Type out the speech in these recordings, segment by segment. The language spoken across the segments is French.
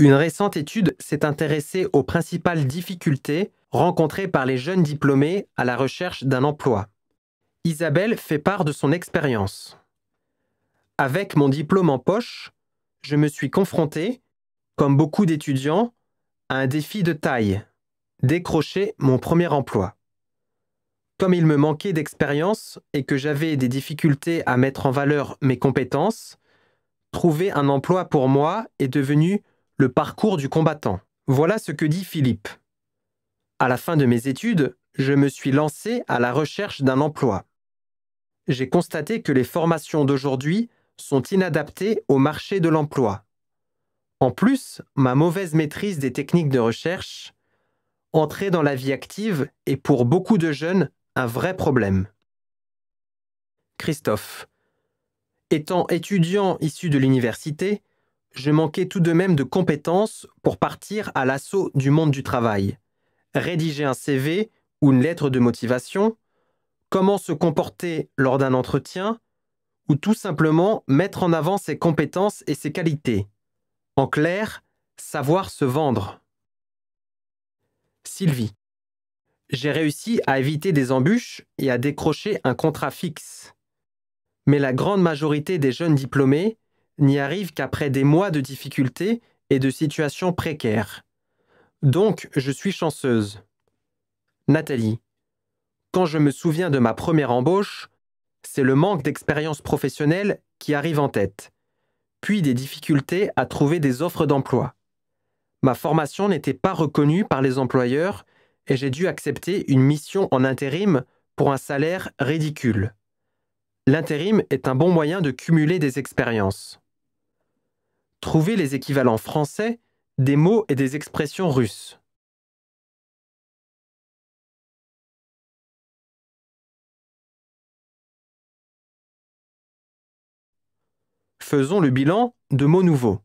Une récente étude s'est intéressée aux principales difficultés rencontrées par les jeunes diplômés à la recherche d'un emploi. Isabelle fait part de son expérience. Avec mon diplôme en poche, je me suis confronté, comme beaucoup d'étudiants, à un défi de taille, décrocher mon premier emploi. Comme il me manquait d'expérience et que j'avais des difficultés à mettre en valeur mes compétences, trouver un emploi pour moi est devenu le parcours du combattant. Voilà ce que dit Philippe. À la fin de mes études, je me suis lancé à la recherche d'un emploi. J'ai constaté que les formations d'aujourd'hui sont inadaptées au marché de l'emploi. En plus, ma mauvaise maîtrise des techniques de recherche, entrée dans la vie active est pour beaucoup de jeunes un vrai problème. Christophe. Étant étudiant issu de l'université, je manquais tout de même de compétences pour partir à l'assaut du monde du travail. Rédiger un CV ou une lettre de motivation, comment se comporter lors d'un entretien, ou tout simplement mettre en avant ses compétences et ses qualités. En clair, savoir se vendre. Sylvie. J'ai réussi à éviter des embûches et à décrocher un contrat fixe. Mais la grande majorité des jeunes diplômés n'y arrive qu'après des mois de difficultés et de situations précaires. Donc, je suis chanceuse. Nathalie. Quand je me souviens de ma première embauche, c'est le manque d'expérience professionnelle qui arrive en tête, puis des difficultés à trouver des offres d'emploi. Ma formation n'était pas reconnue par les employeurs et j'ai dû accepter une mission en intérim pour un salaire ridicule. L'intérim est un bon moyen de cumuler des expériences. Trouvez les équivalents français des mots et des expressions russes. Faisons le bilan de mots nouveaux.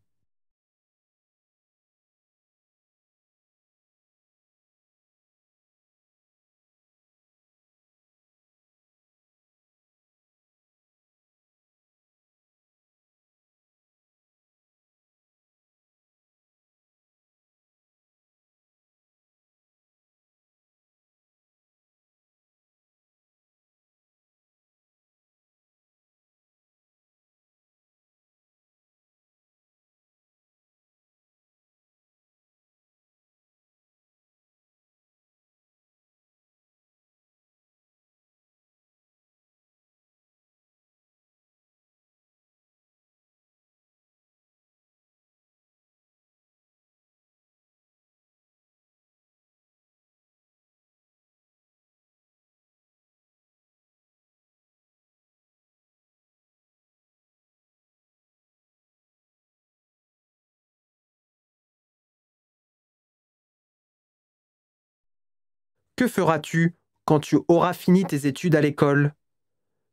que feras-tu quand tu auras fini tes études à l'école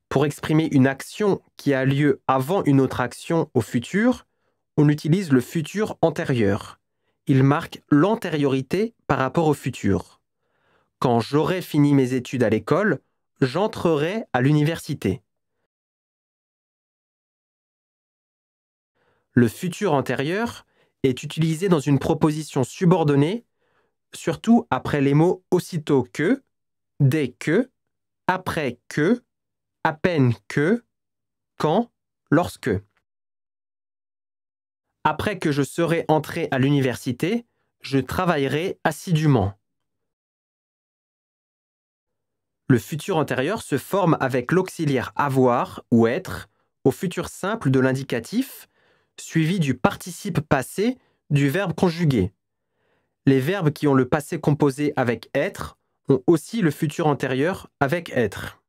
Pour exprimer une action qui a lieu avant une autre action au futur, on utilise le futur antérieur. Il marque l'antériorité par rapport au futur. Quand j'aurai fini mes études à l'école, j'entrerai à l'université. Le futur antérieur est utilisé dans une proposition subordonnée surtout après les mots aussitôt que, dès que, après que, à peine que, quand, lorsque. Après que je serai entré à l'université, je travaillerai assidûment. Le futur antérieur se forme avec l'auxiliaire avoir ou être au futur simple de l'indicatif, suivi du participe passé du verbe conjugué les verbes qui ont le passé composé avec être ont aussi le futur antérieur avec être.